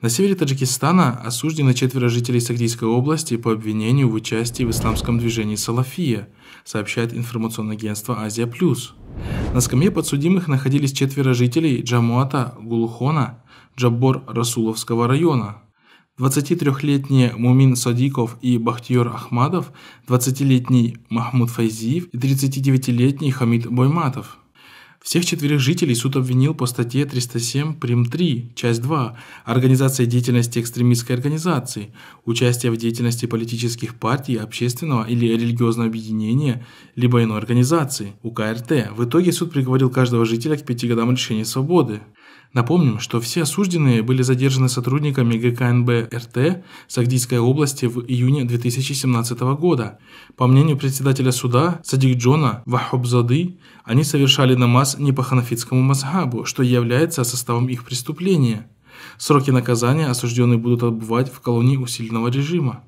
На севере Таджикистана осуждены четверо жителей Сагдийской области по обвинению в участии в исламском движении «Салафия», сообщает информационное агентство «Азия Плюс». На скамье подсудимых находились четверо жителей Джамуата Гулухона, Джаббор Расуловского района. 23-летние Мумин Садиков и Бахтиер Ахмадов, 20-летний Махмуд Файзиев и 39-летний Хамид Бойматов – всех четверых жителей суд обвинил по статье 307 прим. 3, часть 2 «Организация деятельности экстремистской организации», участие в деятельности политических партий, общественного или религиозного объединения, либо иной организации, УК РТ. В итоге суд приговорил каждого жителя к пяти годам лишения свободы. Напомним, что все осужденные были задержаны сотрудниками ГКНБ РТ Сагдийской области в июне 2017 года. По мнению председателя суда Садик Джона Вахобзады, они совершали намаз не по ханафитскому мазхабу, что является составом их преступления. Сроки наказания осужденные будут отбывать в колонии усиленного режима.